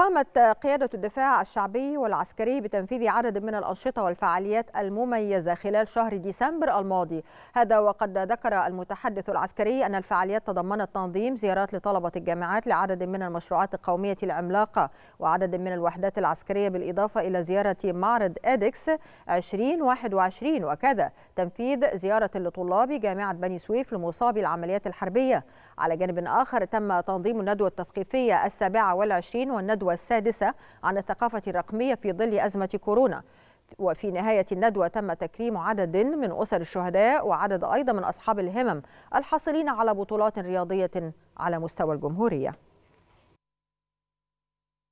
قامت قيادة الدفاع الشعبي والعسكري بتنفيذ عدد من الأنشطة والفعاليات المميزة خلال شهر ديسمبر الماضي هذا وقد ذكر المتحدث العسكري أن الفعاليات تضمنت تنظيم زيارات لطلبة الجامعات لعدد من المشروعات القومية العملاقة وعدد من الوحدات العسكرية بالإضافة إلى زيارة معرض أدكس 2021 وكذا تنفيذ زيارة لطلاب جامعة بني سويف لمصابي العمليات الحربية على جانب آخر تم تنظيم الندوة التثقيفية السابعة والعشرين والندوة والسادسة عن الثقافة الرقمية في ظل أزمة كورونا وفي نهاية الندوة تم تكريم عدد من أسر الشهداء وعدد أيضا من أصحاب الهمم الحاصلين على بطولات رياضية على مستوى الجمهورية